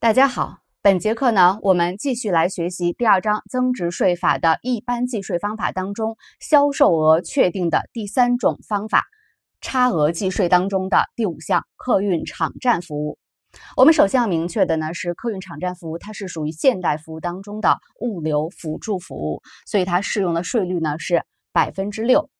大家好，本节课呢，我们继续来学习第二章增值税法的一般计税方法当中销售额确定的第三种方法，差额计税当中的第五项客运场站服务。我们首先要明确的呢是客运场站服务，它是属于现代服务当中的物流辅助服务，所以它适用的税率呢是百分之六。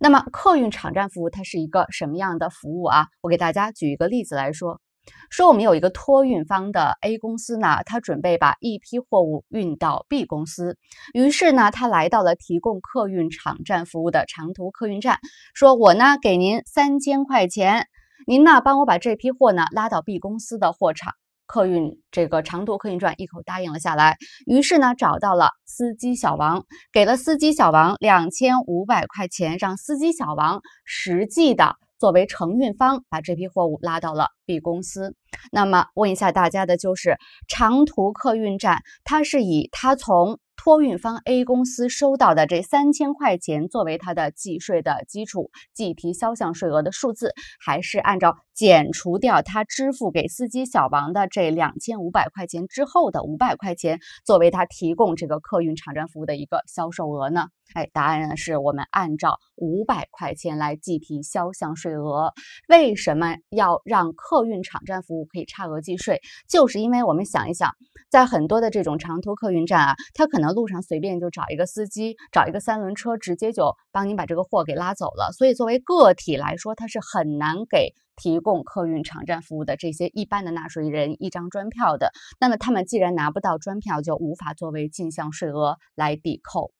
那么客运场站服务它是一个什么样的服务啊？我给大家举一个例子来说。说我们有一个托运方的 A 公司呢，他准备把一批货物运到 B 公司。于是呢，他来到了提供客运场站服务的长途客运站，说：“我呢给您三千块钱，您呢帮我把这批货呢拉到 B 公司的货场。”客运这个长途客运站一口答应了下来。于是呢，找到了司机小王，给了司机小王两千五百块钱，让司机小王实际的。作为承运方，把这批货物拉到了 B 公司。那么问一下大家的就是，长途客运站，它是以它从托运方 A 公司收到的这三千块钱作为它的计税的基础，计提销项税额的数字，还是按照？减除掉他支付给司机小王的这两千五百块钱之后的五百块钱，作为他提供这个客运场站服务的一个销售额呢？哎，答案呢是我们按照五百块钱来计提销项税额。为什么要让客运场站服务可以差额计税？就是因为我们想一想，在很多的这种长途客运站啊，他可能路上随便就找一个司机，找一个三轮车，直接就帮您把这个货给拉走了。所以作为个体来说，他是很难给。提供客运场站服务的这些一般的纳税人，一张专票的，那么他们既然拿不到专票，就无法作为进项税额来抵扣，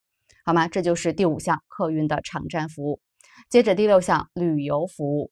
好吗？这就是第五项客运的场站服务。接着第六项旅游服务。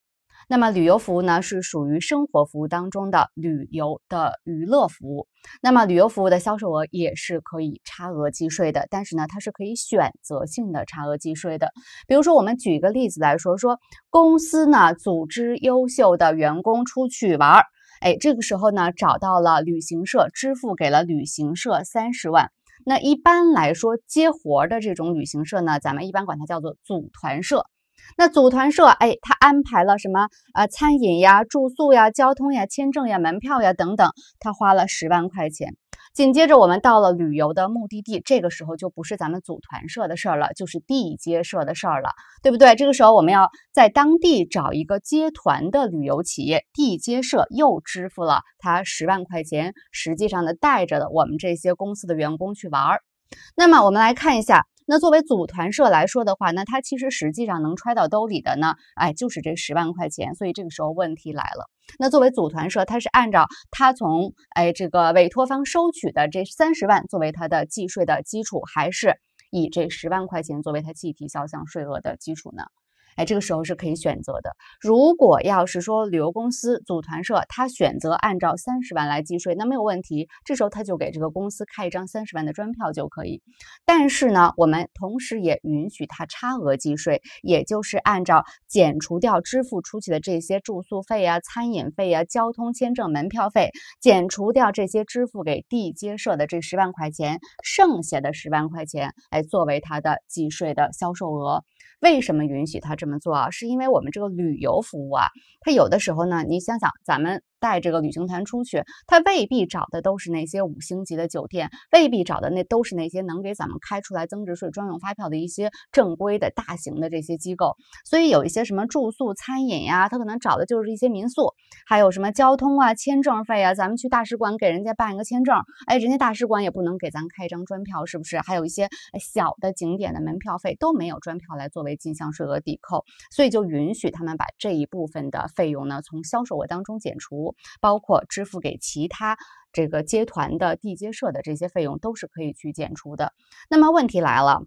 那么旅游服务呢，是属于生活服务当中的旅游的娱乐服务。那么旅游服务的销售额也是可以差额计税的，但是呢，它是可以选择性的差额计税的。比如说，我们举一个例子来说，说公司呢组织优秀的员工出去玩儿，哎，这个时候呢找到了旅行社，支付给了旅行社三十万。那一般来说接活儿的这种旅行社呢，咱们一般管它叫做组团社。那组团社，哎，他安排了什么啊？餐饮呀、住宿呀、交通呀、签证呀、门票呀等等，他花了十万块钱。紧接着，我们到了旅游的目的地，这个时候就不是咱们组团社的事儿了，就是地接社的事儿了，对不对？这个时候，我们要在当地找一个接团的旅游企业，地接社又支付了他十万块钱，实际上呢，带着的我们这些公司的员工去玩儿。那么我们来看一下，那作为组团社来说的话，那他其实实际上能揣到兜里的呢，哎，就是这十万块钱。所以这个时候问题来了，那作为组团社，他是按照他从哎这个委托方收取的这三十万作为他的计税的基础，还是以这十万块钱作为他计提销项税额的基础呢？哎，这个时候是可以选择的。如果要是说旅游公司、组团社他选择按照三十万来计税，那没有问题。这时候他就给这个公司开一张三十万的专票就可以。但是呢，我们同时也允许他差额计税，也就是按照减除掉支付出去的这些住宿费啊、餐饮费啊、交通、签证、门票费，减除掉这些支付给地接社的这十万块钱，剩下的十万块钱，哎，作为他的计税的销售额。为什么允许他这？这么做啊，是因为我们这个旅游服务啊，它有的时候呢，你想想，咱们。带这个旅行团出去，他未必找的都是那些五星级的酒店，未必找的那都是那些能给咱们开出来增值税专用发票的一些正规的大型的这些机构。所以有一些什么住宿、餐饮呀，他可能找的就是一些民宿。还有什么交通啊、签证费啊，咱们去大使馆给人家办一个签证，哎，人家大使馆也不能给咱开一张专票，是不是？还有一些小的景点的门票费都没有专票来作为进项税额抵扣，所以就允许他们把这一部分的费用呢从销售额当中减除。包括支付给其他这个接团的地接社的这些费用都是可以去减除的。那么问题来了，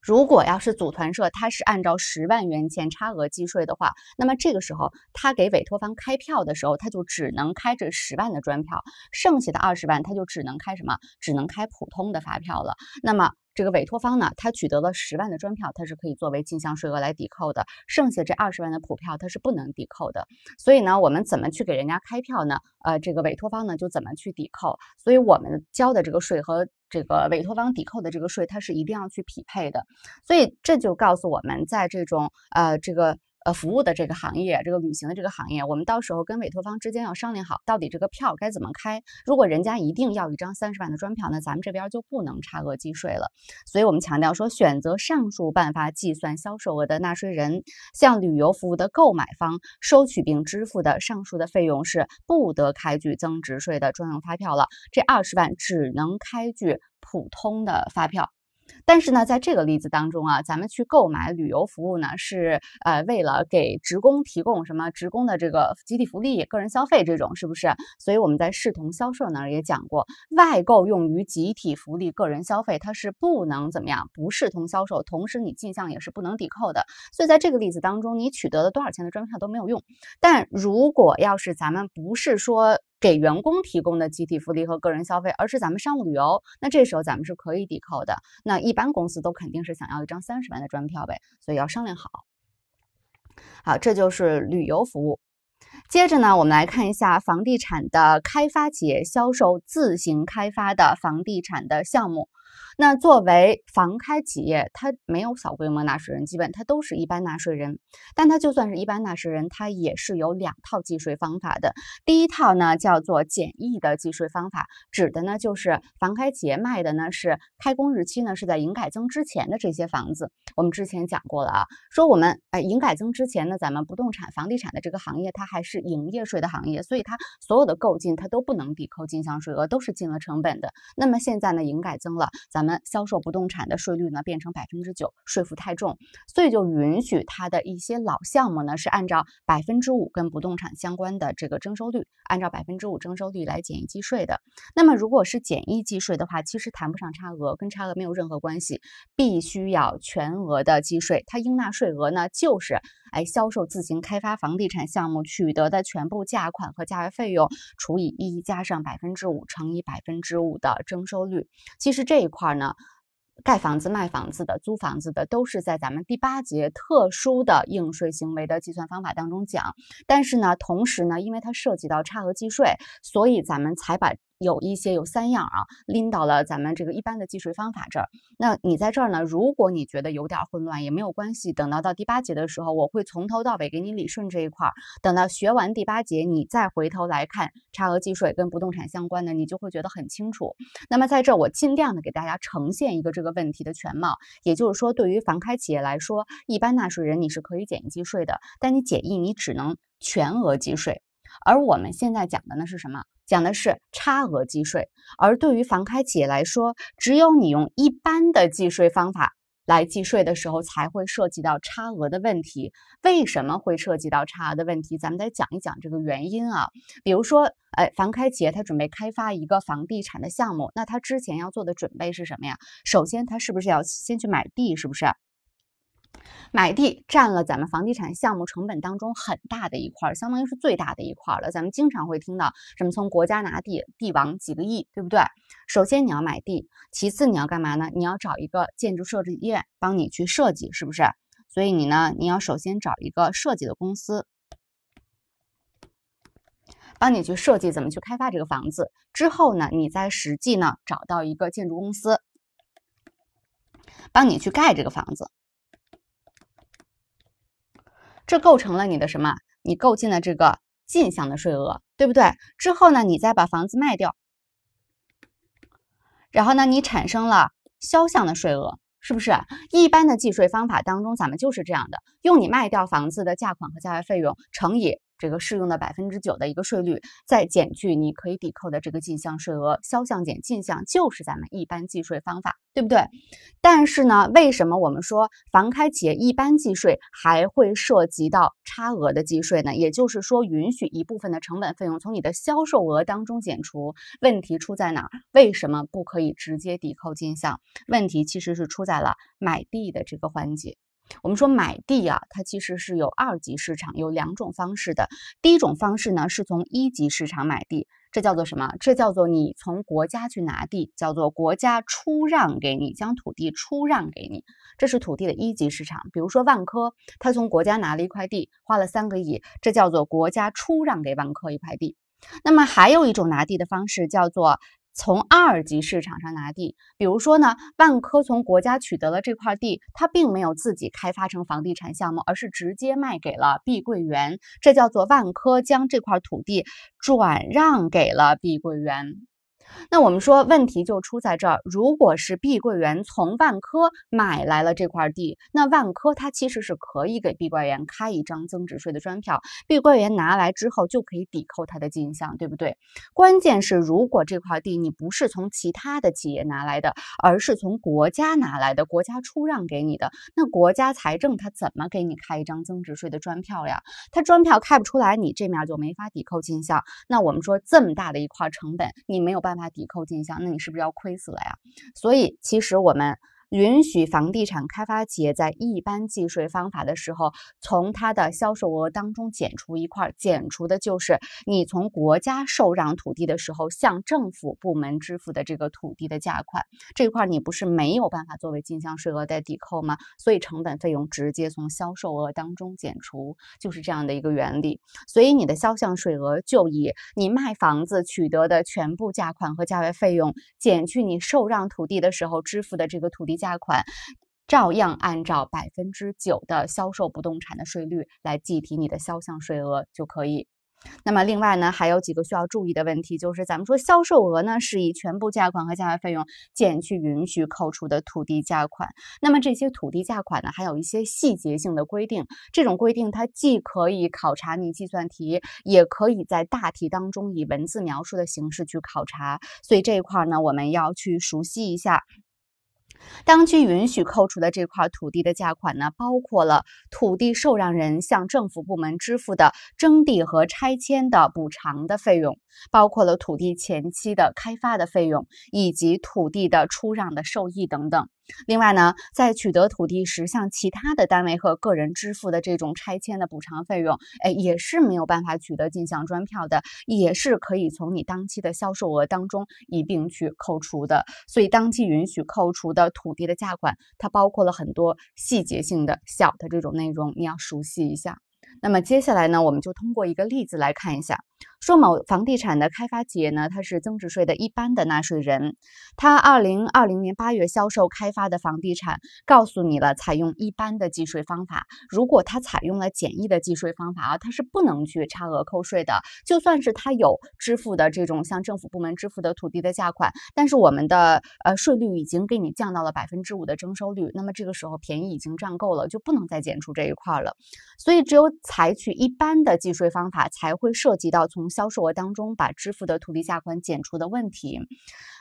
如果要是组团社它是按照十万元钱差额计税的话，那么这个时候它给委托方开票的时候，它就只能开这十万的专票，剩下的二十万它就只能开什么？只能开普通的发票了。那么这个委托方呢，他取得了十万的专票，他是可以作为进项税额来抵扣的；剩下这二十万的普票，他是不能抵扣的。所以呢，我们怎么去给人家开票呢？呃，这个委托方呢，就怎么去抵扣？所以我们交的这个税和这个委托方抵扣的这个税，它是一定要去匹配的。所以这就告诉我们在这种呃这个。呃，服务的这个行业，这个旅行的这个行业，我们到时候跟委托方之间要商量好，到底这个票该怎么开。如果人家一定要一张三十万的专票，那咱们这边就不能差额计税了。所以我们强调说，选择上述办法计算销售额的纳税人，向旅游服务的购买方收取并支付的上述的费用是不得开具增值税的专用发票了，这二十万只能开具普通的发票。但是呢，在这个例子当中啊，咱们去购买旅游服务呢，是呃为了给职工提供什么职工的这个集体福利、个人消费这种，是不是？所以我们在视同销售那儿也讲过，外购用于集体福利、个人消费，它是不能怎么样，不视同销售，同时你进项也是不能抵扣的。所以在这个例子当中，你取得了多少钱的专票都没有用。但如果要是咱们不是说。给员工提供的集体福利和个人消费，而是咱们商务旅游，那这时候咱们是可以抵扣的。那一般公司都肯定是想要一张三十万的专票呗，所以要商量好。好，这就是旅游服务。接着呢，我们来看一下房地产的开发企业销售自行开发的房地产的项目。那作为房开企业，它没有小规模纳税人，基本它都是一般纳税人。但它就算是一般纳税人，它也是有两套计税方法的。第一套呢叫做简易的计税方法，指的呢就是房开企业卖的呢是开工日期呢是在营改增之前的这些房子。我们之前讲过了啊，说我们哎营改增之前呢，咱们不动产房地产的这个行业它还是营业税的行业，所以它所有的购进它都不能抵扣进项税额，都是进了成本的。那么现在呢营改增了，咱们销售不动产的税率呢变成百分之九，税负太重，所以就允许它的一些老项目呢是按照百分之五跟不动产相关的这个征收率，按照百分之五征收率来简易计税的。那么如果是简易计税的话，其实谈不上差额，跟差额没有任何关系，必须要全额的计税，它应纳税额呢就是。哎销售自行开发房地产项目取得的全部价款和价格费用，除以一加上百分之五乘以百分之五的征收率。其实这一块呢，盖房子、卖房子的、租房子的，都是在咱们第八节特殊的应税行为的计算方法当中讲。但是呢，同时呢，因为它涉及到差额计税，所以咱们才把。有一些有三样啊，拎到了咱们这个一般的计税方法这儿。那你在这儿呢？如果你觉得有点混乱，也没有关系，等到到第八节的时候，我会从头到尾给你理顺这一块。等到学完第八节，你再回头来看差额计税跟不动产相关的，你就会觉得很清楚。那么在这儿，我尽量的给大家呈现一个这个问题的全貌。也就是说，对于房开企业来说，一般纳税人你是可以简易计税的，但你简易你只能全额计税。而我们现在讲的呢是什么？讲的是差额计税。而对于房开企业来说，只有你用一般的计税方法来计税的时候，才会涉及到差额的问题。为什么会涉及到差额的问题？咱们再讲一讲这个原因啊。比如说，哎，房开企业他准备开发一个房地产的项目，那他之前要做的准备是什么呀？首先，他是不是要先去买地？是不是？买地占了咱们房地产项目成本当中很大的一块，相当于是最大的一块了。咱们经常会听到什么从国家拿地，地王几个亿，对不对？首先你要买地，其次你要干嘛呢？你要找一个建筑设计院帮你去设计，是不是？所以你呢，你要首先找一个设计的公司，帮你去设计怎么去开发这个房子。之后呢，你在实际呢找到一个建筑公司，帮你去盖这个房子。这构成了你的什么？你购进了这个进项的税额，对不对？之后呢，你再把房子卖掉，然后呢，你产生了销项的税额，是不是？一般的计税方法当中，咱们就是这样的，用你卖掉房子的价款和价外费用乘以。这个适用的百分之九的一个税率，再减去你可以抵扣的这个进项税额，销项减进项就是咱们一般计税方法，对不对？但是呢，为什么我们说房开企业一般计税还会涉及到差额的计税呢？也就是说，允许一部分的成本费用从你的销售额当中减除。问题出在哪儿？为什么不可以直接抵扣进项？问题其实是出在了买地的这个环节。我们说买地啊，它其实是有二级市场，有两种方式的。第一种方式呢，是从一级市场买地，这叫做什么？这叫做你从国家去拿地，叫做国家出让给你，将土地出让给你，这是土地的一级市场。比如说万科，它从国家拿了一块地，花了三个亿，这叫做国家出让给万科一块地。那么还有一种拿地的方式叫做。从二级市场上拿地，比如说呢，万科从国家取得了这块地，它并没有自己开发成房地产项目，而是直接卖给了碧桂园，这叫做万科将这块土地转让给了碧桂园。那我们说问题就出在这儿。如果是碧桂园从万科买来了这块地，那万科它其实是可以给碧桂园开一张增值税的专票，碧桂园拿来之后就可以抵扣它的进项，对不对？关键是，如果这块地你不是从其他的企业拿来的，而是从国家拿来的，国家出让给你的，那国家财政它怎么给你开一张增值税的专票呀？它专票开不出来，你这面就没法抵扣进项。那我们说这么大的一块成本，你没有办法。让它抵扣进项，那你是不是要亏死了呀？所以，其实我们。允许房地产开发企业在一般计税方法的时候，从它的销售额当中减除一块，减除的就是你从国家受让土地的时候向政府部门支付的这个土地的价款，这块你不是没有办法作为进项税额的抵扣吗？所以成本费用直接从销售额当中减除，就是这样的一个原理。所以你的销项税额就以你卖房子取得的全部价款和价外费用，减去你受让土地的时候支付的这个土地。价款照样按照百分之九的销售不动产的税率来计提你的销项税额就可以。那么另外呢，还有几个需要注意的问题，就是咱们说销售额呢是以全部价款和价外费用减去允许扣除的土地价款。那么这些土地价款呢，还有一些细节性的规定。这种规定它既可以考察你计算题，也可以在大题当中以文字描述的形式去考察。所以这一块呢，我们要去熟悉一下。当局允许扣除的这块土地的价款呢，包括了土地受让人向政府部门支付的征地和拆迁的补偿的费用，包括了土地前期的开发的费用，以及土地的出让的受益等等。另外呢，在取得土地时，向其他的单位和个人支付的这种拆迁的补偿费用，哎，也是没有办法取得进项专票的，也是可以从你当期的销售额当中一并去扣除的。所以，当期允许扣除的土地的价款，它包括了很多细节性的小的这种内容，你要熟悉一下。那么接下来呢，我们就通过一个例子来看一下。说某房地产的开发企业呢，它是增值税的一般的纳税人。他二零二零年八月销售开发的房地产，告诉你了采用一般的计税方法。如果它采用了简易的计税方法啊，它是不能去差额扣税的。就算是它有支付的这种向政府部门支付的土地的价款，但是我们的呃税率已经给你降到了百分之五的征收率。那么这个时候便宜已经占够了，就不能再减出这一块了。所以只有采取一般的计税方法，才会涉及到从销售额当中把支付的土地价款减除的问题。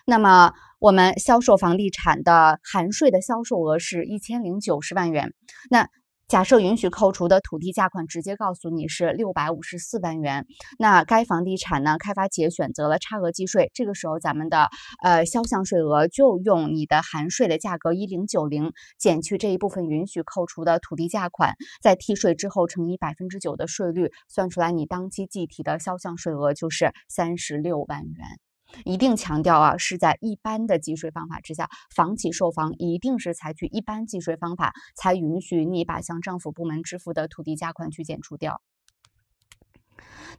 那么，我们销售房地产的含税的销售额是一千零九十万元。那假设允许扣除的土地价款直接告诉你是六百五十四万元，那该房地产呢？开发企业选择了差额计税，这个时候咱们的呃销项税额就用你的含税的价格一零九零减去这一部分允许扣除的土地价款，在替税之后乘以百分之九的税率，算出来你当期计提的销项税额就是三十六万元。一定强调啊，是在一般的计税方法之下，房企售房一定是采取一般计税方法，才允许你把向政府部门支付的土地价款去减除掉。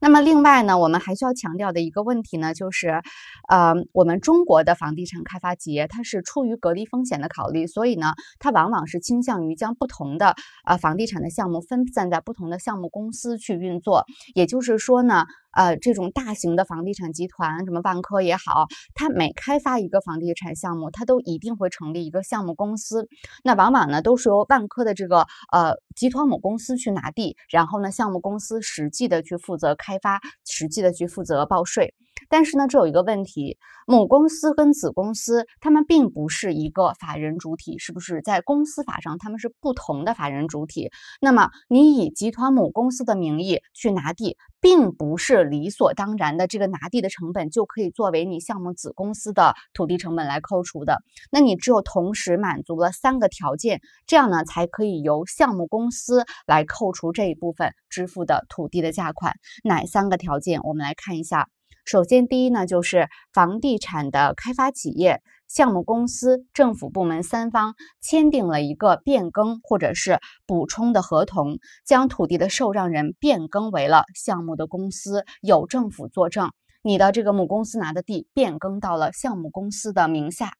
那么另外呢，我们还需要强调的一个问题呢，就是，呃，我们中国的房地产开发企业，它是出于隔离风险的考虑，所以呢，它往往是倾向于将不同的呃房地产的项目分散在不同的项目公司去运作。也就是说呢。呃，这种大型的房地产集团，什么万科也好，它每开发一个房地产项目，它都一定会成立一个项目公司。那往往呢，都是由万科的这个呃集团母公司去拿地，然后呢，项目公司实际的去负责开发，实际的去负责报税。但是呢，这有一个问题，母公司跟子公司他们并不是一个法人主体，是不是？在公司法上，他们是不同的法人主体。那么，你以集团母公司的名义去拿地，并不是。理所当然的，这个拿地的成本就可以作为你项目子公司的土地成本来扣除的。那你只有同时满足了三个条件，这样呢，才可以由项目公司来扣除这一部分支付的土地的价款。哪三个条件？我们来看一下。首先，第一呢，就是房地产的开发企业。项目公司、政府部门三方签订了一个变更或者是补充的合同，将土地的受让人变更为了项目的公司，有政府作证。你的这个母公司拿的地变更到了项目公司的名下。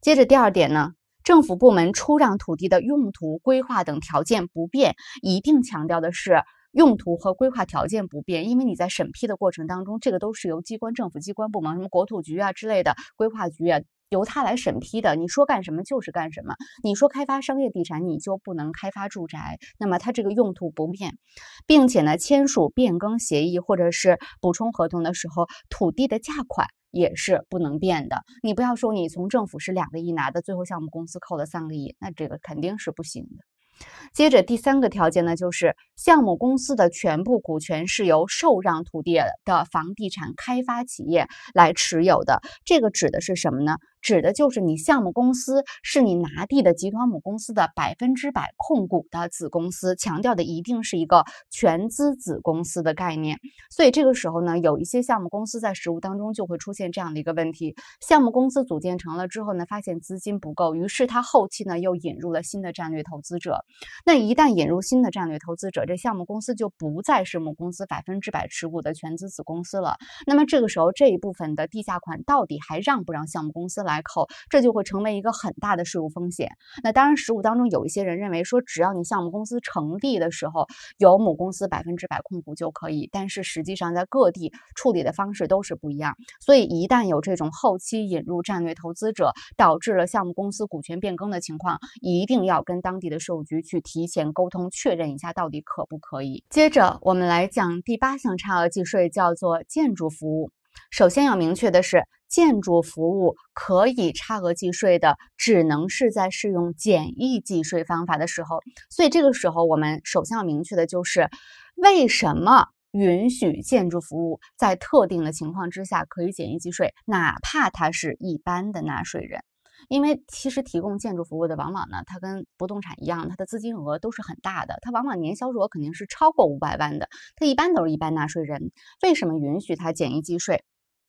接着第二点呢，政府部门出让土地的用途、规划等条件不变，一定强调的是用途和规划条件不变，因为你在审批的过程当中，这个都是由机关、政府机关部门，什么国土局啊之类的规划局啊。由他来审批的，你说干什么就是干什么。你说开发商业地产，你就不能开发住宅，那么它这个用途不变，并且呢，签署变更协议或者是补充合同的时候，土地的价款也是不能变的。你不要说你从政府是两个亿拿的，最后项目公司扣了三个亿，那这个肯定是不行的。接着第三个条件呢，就是项目公司的全部股权是由受让土地的房地产开发企业来持有的，这个指的是什么呢？指的就是你项目公司是你拿地的集团母公司的百分之百控股的子公司，强调的一定是一个全资子公司的概念。所以这个时候呢，有一些项目公司在实务当中就会出现这样的一个问题：项目公司组建成了之后呢，发现资金不够，于是他后期呢又引入了新的战略投资者。那一旦引入新的战略投资者，这项目公司就不再是母公司百分之百持股的全资子公司了。那么这个时候，这一部分的地价款到底还让不让项目公司来？扣，这就会成为一个很大的税务风险。那当然，实务当中有一些人认为说，只要你项目公司成立的时候有母公司百分之百控股就可以，但是实际上在各地处理的方式都是不一样。所以，一旦有这种后期引入战略投资者导致了项目公司股权变更的情况，一定要跟当地的税务局去提前沟通确认一下到底可不可以。接着，我们来讲第八项差额计税，叫做建筑服务。首先要明确的是。建筑服务可以差额计税的，只能是在适用简易计税方法的时候。所以这个时候，我们首先要明确的就是，为什么允许建筑服务在特定的情况之下可以简易计税，哪怕他是一般的纳税人？因为其实提供建筑服务的，往往呢，它跟不动产一样，它的资金额都是很大的，它往往年销售额肯定是超过五百万的，它一般都是一般纳税人。为什么允许它简易计税？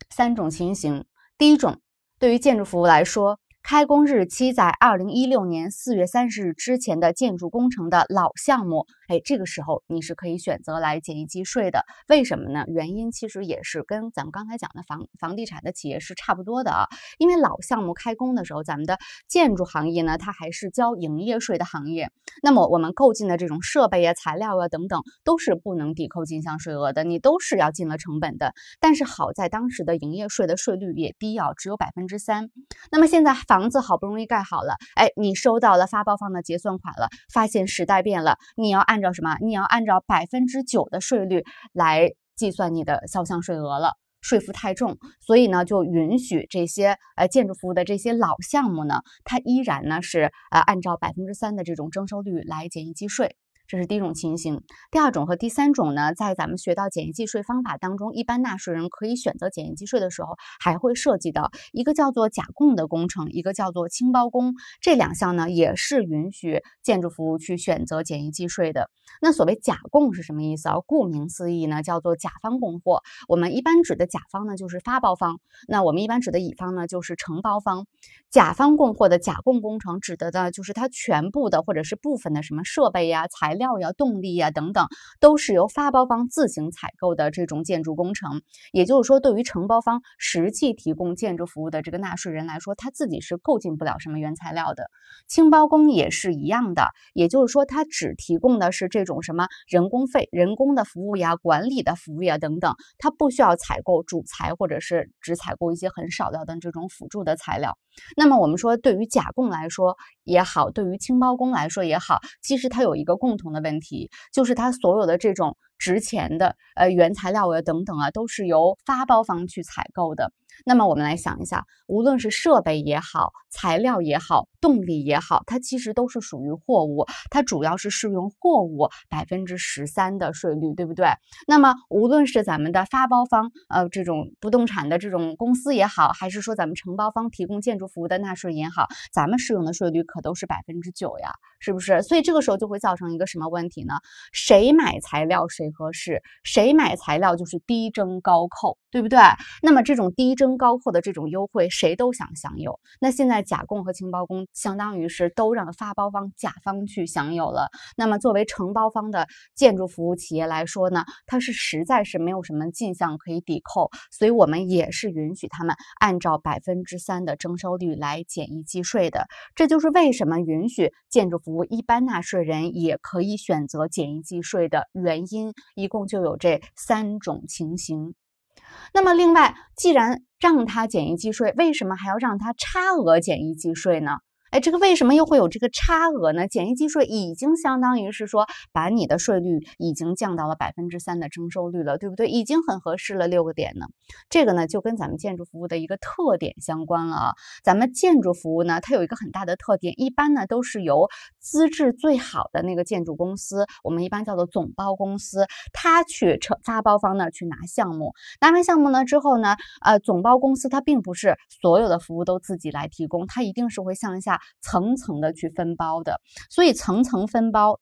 三种情形，第一种，对于建筑服务来说。开工日期在二零一六年四月三十日之前的建筑工程的老项目，哎，这个时候你是可以选择来减一计税的。为什么呢？原因其实也是跟咱们刚才讲的房房地产的企业是差不多的啊。因为老项目开工的时候，咱们的建筑行业呢，它还是交营业税的行业。那么我们购进的这种设备啊、材料啊等等，都是不能抵扣进项税额的，你都是要进了成本的。但是好在当时的营业税的税率也低啊，只有百分之三。那么现在。房子好不容易盖好了，哎，你收到了发包方的结算款了，发现时代变了，你要按照什么？你要按照百分之九的税率来计算你的销项税额了，税负太重，所以呢，就允许这些呃建筑服务的这些老项目呢，它依然呢是呃按照百分之三的这种征收率来简易计税。这是第一种情形。第二种和第三种呢，在咱们学到简易计税方法当中，一般纳税人可以选择简易计税的时候，还会涉及到一个叫做甲供的工程，一个叫做清包工，这两项呢也是允许建筑服务去选择简易计税的。那所谓甲供是什么意思？而顾名思义呢，叫做甲方供货。我们一般指的甲方呢就是发包方，那我们一般指的乙方呢就是承包方。甲方供货的甲供工程指的呢就是它全部的或者是部分的什么设备呀、材。料。料呀、动力呀等等，都是由发包方自行采购的这种建筑工程。也就是说，对于承包方实际提供建筑服务的这个纳税人来说，他自己是购进不了什么原材料的。清包工也是一样的，也就是说，他只提供的是这种什么人工费、人工的服务呀、管理的服务呀等等，他不需要采购主材，或者是只采购一些很少的这种辅助的材料。那么，我们说，对于甲供来说也好，对于清包工来说也好，其实它有一个共同。的问题就是他所有的这种。值钱的呃原材料啊等等啊，都是由发包方去采购的。那么我们来想一下，无论是设备也好，材料也好，动力也好，它其实都是属于货物，它主要是适用货物百分之十三的税率，对不对？那么无论是咱们的发包方，呃这种不动产的这种公司也好，还是说咱们承包方提供建筑服务的纳税人也好，咱们适用的税率可都是百分之九呀，是不是？所以这个时候就会造成一个什么问题呢？谁买材料谁？合适，谁买材料就是低征高扣，对不对？那么这种低征高扣的这种优惠，谁都想享有。那现在甲供和清包工，相当于是都让发包方、甲方去享有了。那么作为承包方的建筑服务企业来说呢，它是实在是没有什么进项可以抵扣，所以我们也是允许他们按照百分之三的征收率来简易计税的。这就是为什么允许建筑服务一般纳税人也可以选择简易计税的原因。一共就有这三种情形。那么，另外，既然让他减一计税，为什么还要让他差额减一计税呢？哎，这个为什么又会有这个差额呢？简易计税已经相当于是说把你的税率已经降到了百分之三的征收率了，对不对？已经很合适了，六个点呢。这个呢就跟咱们建筑服务的一个特点相关了。啊。咱们建筑服务呢，它有一个很大的特点，一般呢都是由资质最好的那个建筑公司，我们一般叫做总包公司，他去承发包方那去拿项目。拿完项目呢之后呢，呃，总包公司它并不是所有的服务都自己来提供，它一定是会向下。层层的去分包的，所以层层分包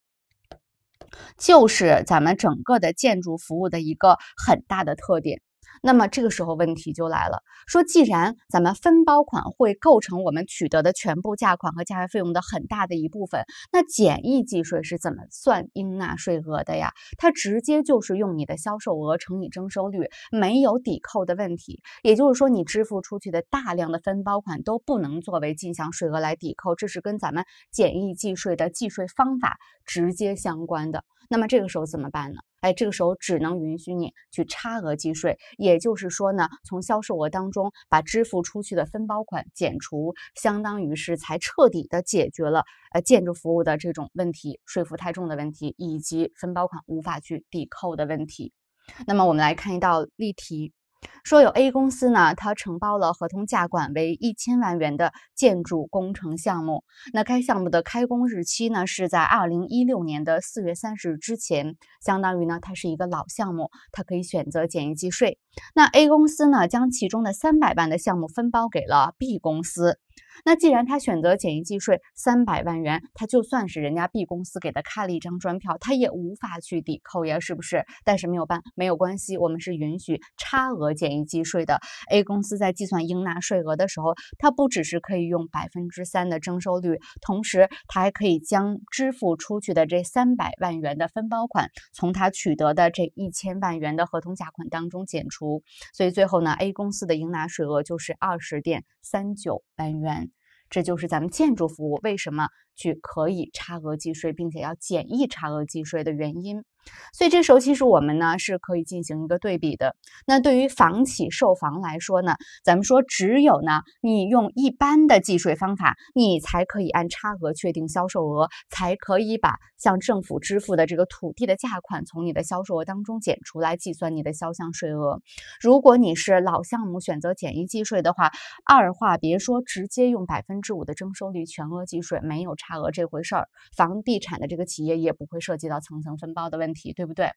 就是咱们整个的建筑服务的一个很大的特点。那么这个时候问题就来了，说既然咱们分包款会构成我们取得的全部价款和价位费用的很大的一部分，那简易计税是怎么算应纳税额的呀？它直接就是用你的销售额乘以征收率，没有抵扣的问题。也就是说，你支付出去的大量的分包款都不能作为进项税额来抵扣，这是跟咱们简易计税的计税方法直接相关的。那么这个时候怎么办呢？哎，这个时候只能允许你去差额计税，也就是说呢，从销售额当中把支付出去的分包款减除，相当于是才彻底的解决了呃建筑服务的这种问题，税负太重的问题，以及分包款无法去抵扣的问题。那么我们来看一道例题。说有 A 公司呢，它承包了合同价款为一千万元的建筑工程项目。那该项目的开工日期呢是在二零一六年的四月三十日之前，相当于呢它是一个老项目，它可以选择简易计税。那 A 公司呢，将其中的三百万的项目分包给了 B 公司。那既然他选择简易计税三百万元，他就算是人家 B 公司给他开了一张专票，他也无法去抵扣呀，是不是？但是没有办，没有关系，我们是允许差额简易计税的。A 公司在计算应纳税额的时候，它不只是可以用百分之三的征收率，同时它还可以将支付出去的这三百万元的分包款从他取得的这一千万元的合同价款当中减除。所以最后呢，A 公司的应纳税额就是二十点三九万元。这就是咱们建筑服务为什么去可以差额计税，并且要简易差额计税的原因。所以这时候，其实我们呢是可以进行一个对比的。那对于房企售房来说呢，咱们说只有呢，你用一般的计税方法，你才可以按差额确定销售额，才可以把向政府支付的这个土地的价款从你的销售额当中减出来，计算你的销项税额。如果你是老项目选择简易计税的话，二话别说，直接用百分之五的征收率全额计税，没有差额这回事儿。房地产的这个企业也不会涉及到层层分包的问题。对不对？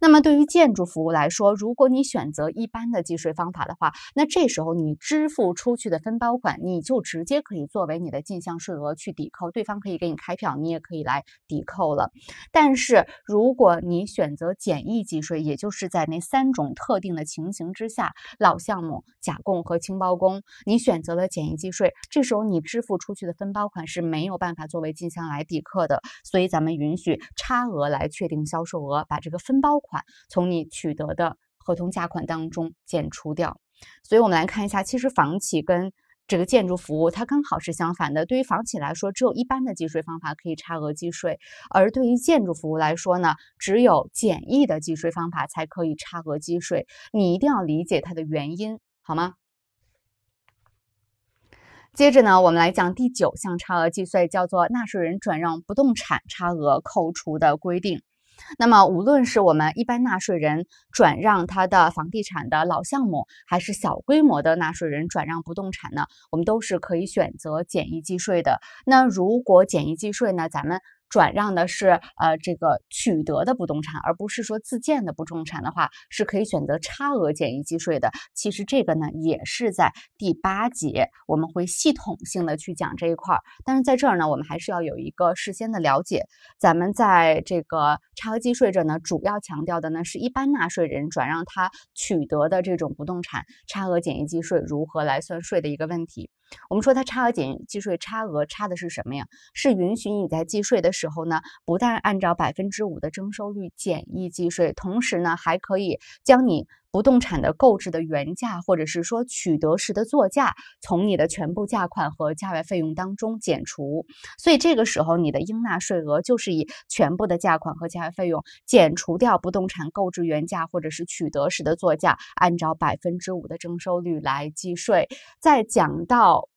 那么对于建筑服务来说，如果你选择一般的计税方法的话，那这时候你支付出去的分包款，你就直接可以作为你的进项税额去抵扣，对方可以给你开票，你也可以来抵扣了。但是如果你选择简易计税，也就是在那三种特定的情形之下，老项目、甲供和清包工，你选择了简易计税，这时候你支付出去的分包款是没有办法作为进项来抵扣的。所以咱们允许差额来确定销售。额把这个分包款从你取得的合同价款当中减除掉，所以我们来看一下，其实房企跟这个建筑服务它刚好是相反的。对于房企来说，只有一般的计税方法可以差额计税；而对于建筑服务来说呢，只有简易的计税方法才可以差额计税。你一定要理解它的原因，好吗？接着呢，我们来讲第九项差额计税，叫做纳税人转让不动产差额扣除的规定。那么，无论是我们一般纳税人转让他的房地产的老项目，还是小规模的纳税人转让不动产呢，我们都是可以选择简易计税的。那如果简易计税呢，咱们。转让的是呃这个取得的不动产，而不是说自建的不动产的话，是可以选择差额简易计税的。其实这个呢，也是在第八节我们会系统性的去讲这一块儿。但是在这儿呢，我们还是要有一个事先的了解。咱们在这个差额计税这呢，主要强调的呢是一般纳税人转让他取得的这种不动产差额简易计税如何来算税的一个问题。我们说它差额减计税差额差的是什么呀？是允许你在计税的时候呢，不但按照百分之五的征收率简易计税，同时呢，还可以将你。不动产的购置的原价，或者是说取得时的作价，从你的全部价款和价外费用当中减除，所以这个时候你的应纳税额就是以全部的价款和价外费用减除掉不动产购置原价或者是取得时的作价，按照百分之五的征收率来计税。再讲到。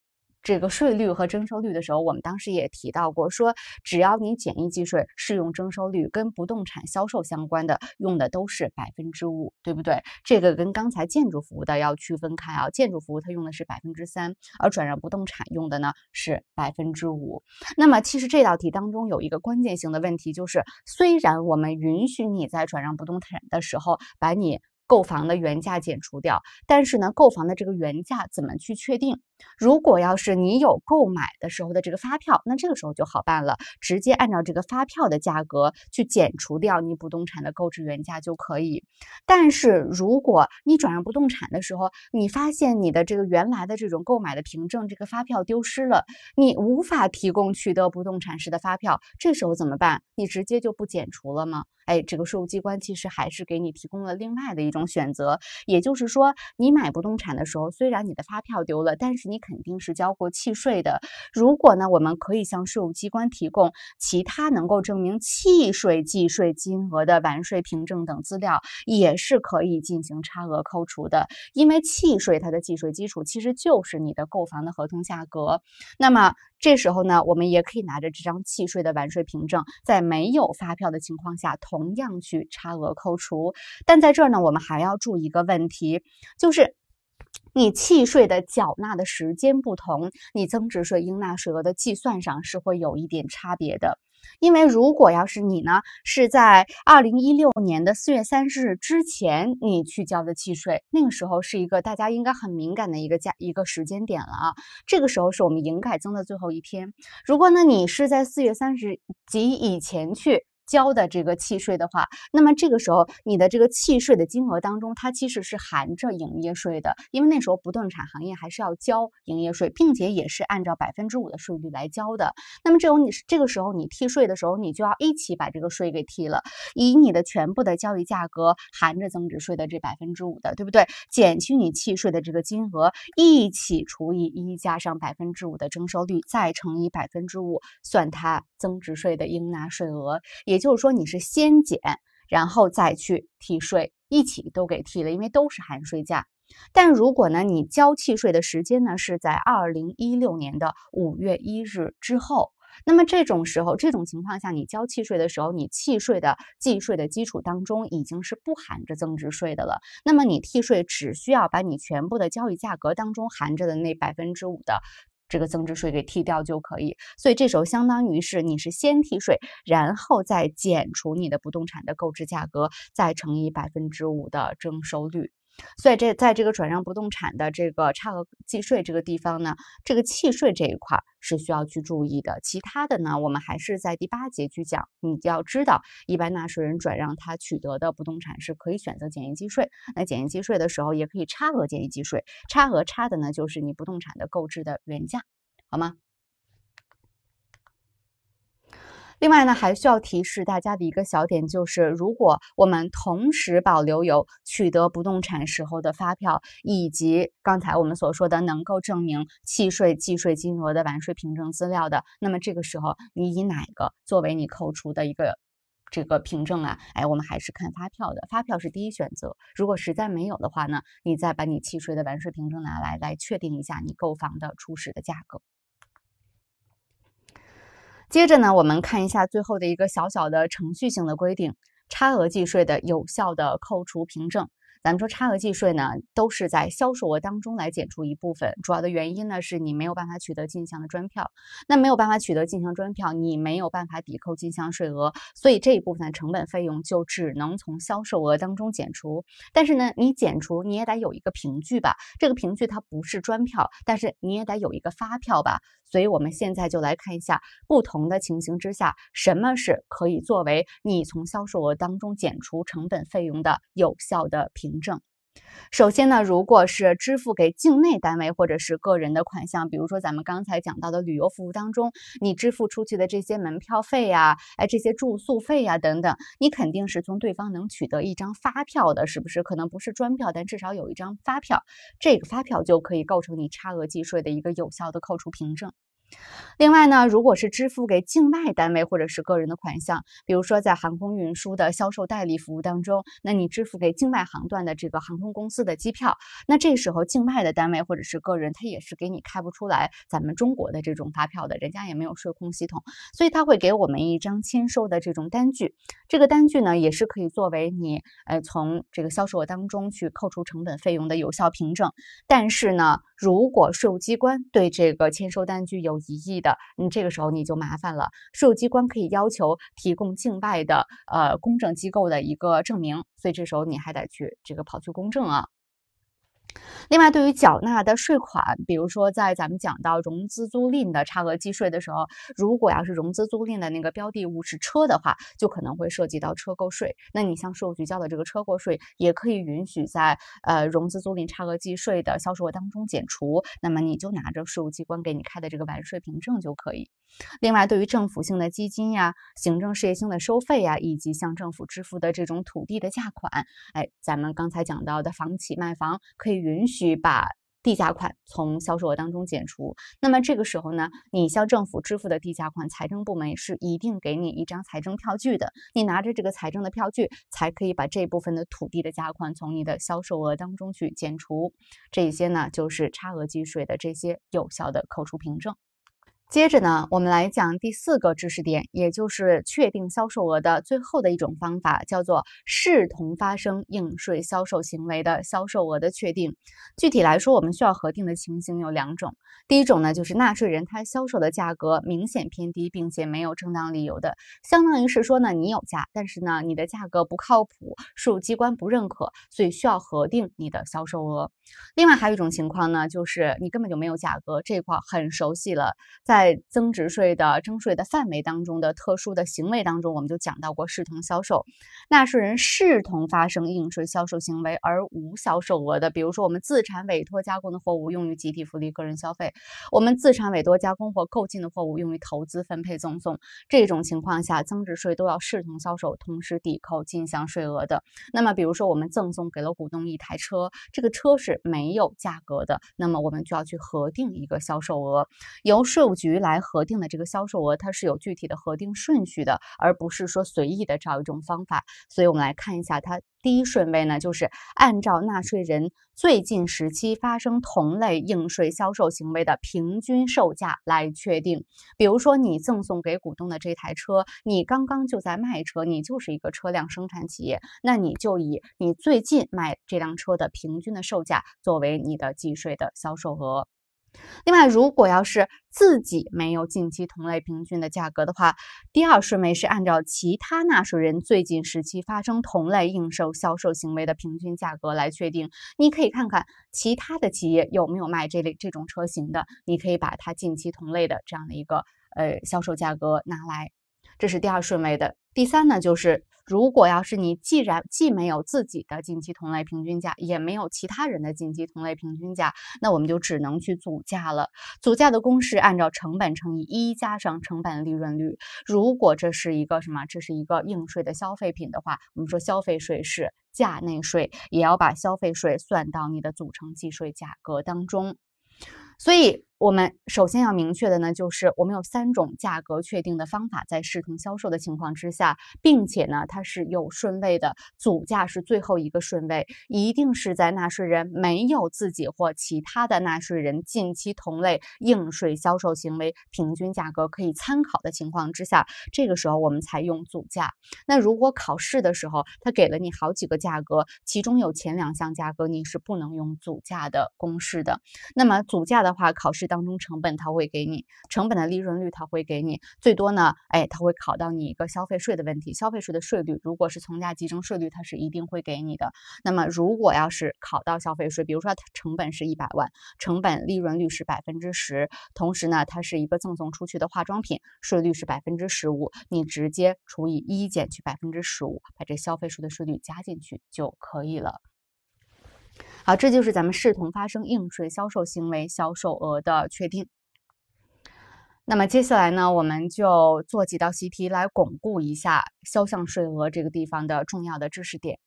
这个税率和征收率的时候，我们当时也提到过，说只要你简易计税适用征收率，跟不动产销售相关的用的都是百分之五，对不对？这个跟刚才建筑服务的要区分开啊，建筑服务它用的是百分之三，而转让不动产用的呢是百分之五。那么其实这道题当中有一个关键性的问题，就是虽然我们允许你在转让不动产的时候把你购房的原价减除掉，但是呢，购房的这个原价怎么去确定？如果要是你有购买的时候的这个发票，那这个时候就好办了，直接按照这个发票的价格去减除掉你不动产的购置原价就可以。但是如果你转让不动产的时候，你发现你的这个原来的这种购买的凭证，这个发票丢失了，你无法提供取得不动产时的发票，这时候怎么办？你直接就不减除了吗？哎，这个税务机关其实还是给你提供了另外的一种。种选择，也就是说，你买不动产的时候，虽然你的发票丢了，但是你肯定是交过契税的。如果呢，我们可以向税务机关提供其他能够证明契税计税金额的完税凭证等资料，也是可以进行差额扣除的。因为契税它的计税基础其实就是你的购房的合同价格。那么。这时候呢，我们也可以拿着这张契税的完税凭证，在没有发票的情况下，同样去差额扣除。但在这儿呢，我们还要注意一个问题，就是你契税的缴纳的时间不同，你增值税应纳税额的计算上是会有一点差别的。因为如果要是你呢，是在二零一六年的四月三十日之前你去交的契税，那个时候是一个大家应该很敏感的一个价一个时间点了啊。这个时候是我们营改增的最后一天。如果呢你是在四月三十及以前去。交的这个契税的话，那么这个时候你的这个契税的金额当中，它其实是含着营业税的，因为那时候不动产行业还是要交营业税，并且也是按照百分之五的税率来交的。那么这种你这个时候你替税的时候，你就要一起把这个税给替了，以你的全部的交易价格含着增值税的这百分之五的，对不对？减去你契税的这个金额，一起除以一加上百分之五的征收率，再乘以百分之五，算它增值税的应纳税额也。也就是说，你是先减，然后再去替税，一起都给替了，因为都是含税价。但如果呢，你交契税的时间呢是在二零一六年的五月一日之后，那么这种时候，这种情况下，你交契税的时候，你契税的计税的基础当中已经是不含着增值税的了。那么你替税只需要把你全部的交易价格当中含着的那百分之五的。这个增值税给剔掉就可以，所以这时候相当于是你是先剔税，然后再减除你的不动产的购置价格，再乘以百分之五的征收率。所以这在这个转让不动产的这个差额计税这个地方呢，这个契税这一块是需要去注意的。其他的呢，我们还是在第八节去讲。你要知道，一般纳税人转让他取得的不动产是可以选择简易计税，那简易计税的时候也可以差额简易计税，差额差的呢就是你不动产的购置的原价，好吗？另外呢，还需要提示大家的一个小点就是，如果我们同时保留有取得不动产时候的发票，以及刚才我们所说的能够证明契税计税金额的完税凭证资料的，那么这个时候你以哪个作为你扣除的一个这个凭证啊？哎，我们还是看发票的，发票是第一选择。如果实在没有的话呢，你再把你契税的完税凭证拿来，来确定一下你购房的初始的价格。接着呢，我们看一下最后的一个小小的程序性的规定：差额计税的有效的扣除凭证。咱们说差额计税呢，都是在销售额当中来减除一部分。主要的原因呢，是你没有办法取得进项的专票，那没有办法取得进项专票，你没有办法抵扣进项税额，所以这一部分成本费用就只能从销售额当中减除。但是呢，你减除你也得有一个凭据吧？这个凭据它不是专票，但是你也得有一个发票吧？所以我们现在就来看一下不同的情形之下，什么是可以作为你从销售额当中减除成本费用的有效的凭。凭证，首先呢，如果是支付给境内单位或者是个人的款项，比如说咱们刚才讲到的旅游服务当中，你支付出去的这些门票费呀，哎，这些住宿费呀等等，你肯定是从对方能取得一张发票的，是不是？可能不是专票，但至少有一张发票，这个发票就可以构成你差额计税的一个有效的扣除凭证。另外呢，如果是支付给境外单位或者是个人的款项，比如说在航空运输的销售代理服务当中，那你支付给境外航段的这个航空公司的机票，那这时候境外的单位或者是个人，他也是给你开不出来咱们中国的这种发票的，人家也没有税控系统，所以他会给我们一张签收的这种单据，这个单据呢，也是可以作为你呃从这个销售额当中去扣除成本费用的有效凭证。但是呢，如果税务机关对这个签收单据有疑义的，你这个时候你就麻烦了。税务机关可以要求提供境外的呃公证机构的一个证明，所以这时候你还得去这个跑去公证啊。另外，对于缴纳的税款，比如说在咱们讲到融资租赁的差额计税的时候，如果要是融资租赁的那个标的物是车的话，就可能会涉及到车购税。那你向税务局交的这个车购税，也可以允许在呃融资租赁差额计税的销售额当中减除。那么你就拿着税务机关给你开的这个完税凭证就可以。另外，对于政府性的基金呀、行政事业性的收费呀，以及向政府支付的这种土地的价款，哎，咱们刚才讲到的房企卖房可以。允许把地价款从销售额当中减除，那么这个时候呢，你向政府支付的地价款，财政部门是一定给你一张财政票据的，你拿着这个财政的票据，才可以把这部分的土地的价款从你的销售额当中去减除。这些呢，就是差额计税的这些有效的扣除凭证。接着呢，我们来讲第四个知识点，也就是确定销售额的最后的一种方法，叫做视同发生应税销售行为的销售额的确定。具体来说，我们需要核定的情形有两种。第一种呢，就是纳税人他销售的价格明显偏低，并且没有正当理由的，相当于是说呢，你有价，但是呢，你的价格不靠谱，税务机关不认可，所以需要核定你的销售额。另外还有一种情况呢，就是你根本就没有价格这块很熟悉了，在。在增值税的征税的范围当中的特殊的行为当中，我们就讲到过视同销售，纳税人视同发生应税销售行为而无销售额的，比如说我们自产委托加工的货物用于集体福利、个人消费，我们自产委托加工或购进的货物用于投资、分配、赠送，这种情况下增值税都要视同销售，同时抵扣进项税额的。那么，比如说我们赠送给了股东一台车，这个车是没有价格的，那么我们就要去核定一个销售额，由税务局。局来核定的这个销售额，它是有具体的核定顺序的，而不是说随意的找一种方法。所以我们来看一下，它第一顺位呢，就是按照纳税人最近时期发生同类应税销售行为的平均售价来确定。比如说，你赠送给股东的这台车，你刚刚就在卖车，你就是一个车辆生产企业，那你就以你最近卖这辆车的平均的售价作为你的计税的销售额。另外，如果要是自己没有近期同类平均的价格的话，第二顺位是按照其他纳税人最近时期发生同类应收销售行为的平均价格来确定。你可以看看其他的企业有没有卖这类这种车型的，你可以把它近期同类的这样的一个呃销售价格拿来。这是第二顺位的。第三呢，就是如果要是你既然既没有自己的近期同类平均价，也没有其他人的近期同类平均价，那我们就只能去组价了。组价的公式按照成本乘以一加上成本利润率。如果这是一个什么，这是一个应税的消费品的话，我们说消费税是价内税，也要把消费税算到你的组成计税价格当中。所以。我们首先要明确的呢，就是我们有三种价格确定的方法，在视同销售的情况之下，并且呢，它是有顺位的，组价是最后一个顺位，一定是在纳税人没有自己或其他的纳税人近期同类应税销售行为平均价格可以参考的情况之下，这个时候我们才用组价。那如果考试的时候，它给了你好几个价格，其中有前两项价格你是不能用组价的公式的。那么组价的话，考试。当中成本它会给你，成本的利润率它会给你，最多呢，哎，它会考到你一个消费税的问题，消费税的税率，如果是从价计征税率，它是一定会给你的。那么如果要是考到消费税，比如说成本是一百万，成本利润率是百分之十，同时呢，它是一个赠送出去的化妆品，税率是百分之十五，你直接除以一减去百分之十五，把这消费税的税率加进去就可以了。好，这就是咱们视同发生应税销售行为销售额的确定。那么接下来呢，我们就做几道习题来巩固一下销项税额这个地方的重要的知识点。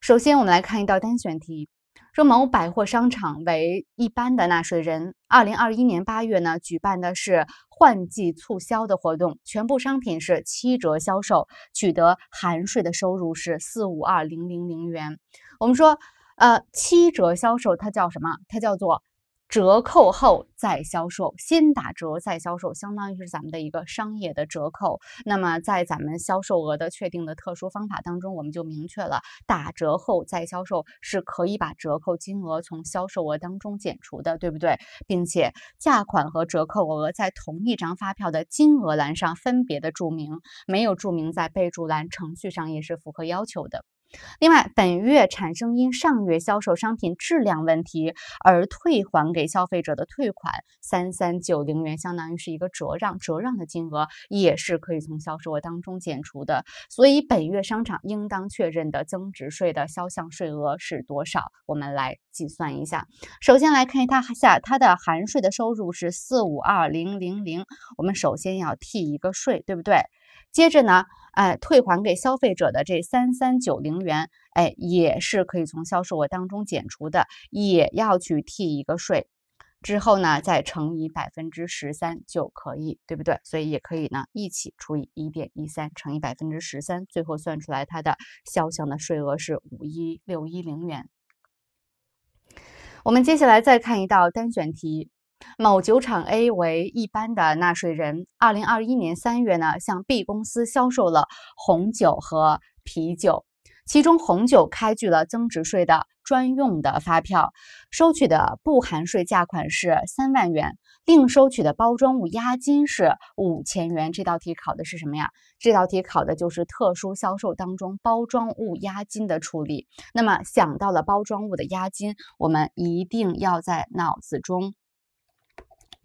首先，我们来看一道单选题：说某百货商场为一般的纳税人，二零二一年八月呢，举办的是换季促销的活动，全部商品是七折销售，取得含税的收入是四五二零零零元。我们说。呃，七折销售，它叫什么？它叫做折扣后再销售，先打折再销售，相当于是咱们的一个商业的折扣。那么，在咱们销售额的确定的特殊方法当中，我们就明确了打折后再销售是可以把折扣金额从销售额当中减除的，对不对？并且价款和折扣额在同一张发票的金额栏上分别的注明，没有注明在备注栏，程序上也是符合要求的。另外，本月产生因上月销售商品质量问题而退还给消费者的退款三三九零元，相当于是一个折让，折让的金额也是可以从销售额当中减除的。所以，本月商场应当确认的增值税的销项税额是多少？我们来计算一下。首先来看一下，它的含税的收入是四五二零零零，我们首先要剔一个税，对不对？接着呢，哎，退还给消费者的这三三九零元，哎，也是可以从销售额当中减除的，也要去替一个税，之后呢，再乘以百分之十三就可以，对不对？所以也可以呢，一起除以一点一三乘以百分之十三，最后算出来它的销项的税额是五一六一零元。我们接下来再看一道单选题。某酒厂 A 为一般的纳税人，二零二一年三月呢，向 B 公司销售了红酒和啤酒，其中红酒开具了增值税的专用的发票，收取的不含税价款是三万元，另收取的包装物押金是五千元。这道题考的是什么呀？这道题考的就是特殊销售当中包装物押金的处理。那么想到了包装物的押金，我们一定要在脑子中。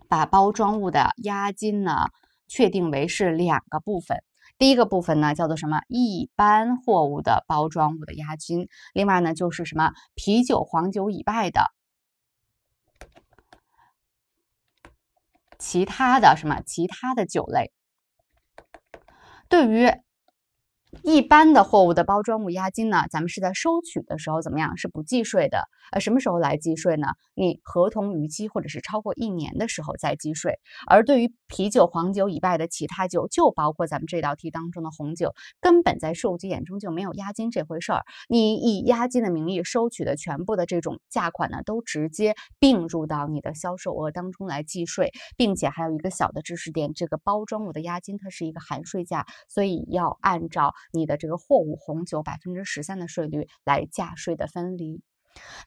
把包装物的押金呢，确定为是两个部分，第一个部分呢叫做什么？一般货物的包装物的押金，另外呢就是什么？啤酒、黄酒以外的其他的什么？其他的酒类，对于。一般的货物的包装物押金呢，咱们是在收取的时候怎么样？是不计税的。呃，什么时候来计税呢？你合同逾期或者是超过一年的时候再计税。而对于啤酒、黄酒以外的其他酒，就包括咱们这道题当中的红酒，根本在税务局眼中就没有押金这回事儿。你以押金的名义收取的全部的这种价款呢，都直接并入到你的销售额当中来计税，并且还有一个小的知识点，这个包装物的押金它是一个含税价，所以要按照。你的这个货物红酒百分之十三的税率来价税的分离。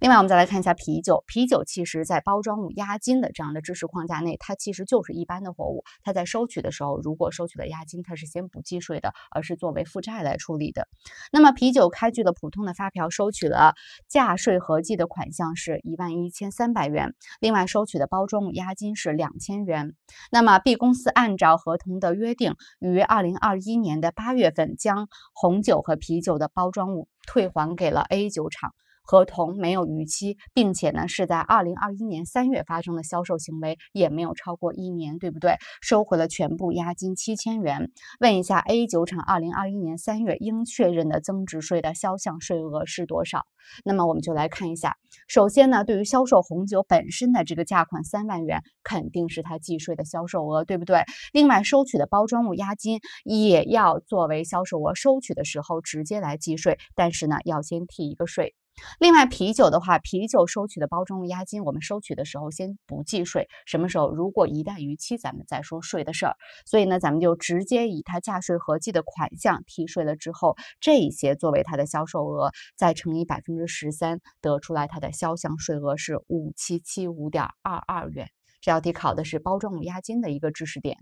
另外，我们再来看一下啤酒。啤酒其实，在包装物押金的这样的知识框架内，它其实就是一般的货物。它在收取的时候，如果收取了押金，它是先不计税的，而是作为负债来处理的。那么，啤酒开具的普通的发票，收取了价税合计的款项是一万一千三百元，另外收取的包装物押金是两千元。那么，B 公司按照合同的约定，于二零二一年的八月份将红酒和啤酒的包装物退还给了 A 酒厂。合同没有逾期，并且呢是在二零二一年三月发生的销售行为，也没有超过一年，对不对？收回了全部押金七千元。问一下，A 酒厂二零二一年三月应确认的增值税的销项税额是多少？那么我们就来看一下。首先呢，对于销售红酒本身的这个价款三万元，肯定是它计税的销售额，对不对？另外收取的包装物押金也要作为销售额收取的时候直接来计税，但是呢要先替一个税。另外，啤酒的话，啤酒收取的包装物押金，我们收取的时候先不计税。什么时候如果一旦逾期，咱们再说税的事儿。所以呢，咱们就直接以它价税合计的款项提税了之后，这些作为它的销售额，再乘以百分之十三，得出来它的销项税额是五七七五点二二元。这道题考的是包装物押金的一个知识点。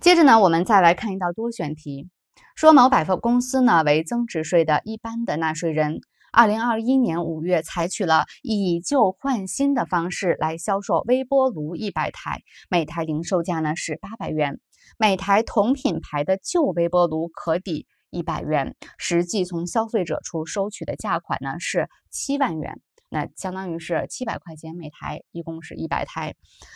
接着呢，我们再来看一道多选题。说某百货公司呢为增值税的一般的纳税人，二零二一年五月采取了以旧换新的方式来销售微波炉一百台，每台零售价呢是八百元，每台同品牌的旧微波炉可抵一百元，实际从消费者处收取的价款呢是七万元。那相当于是七百块钱每台，一共是一百台。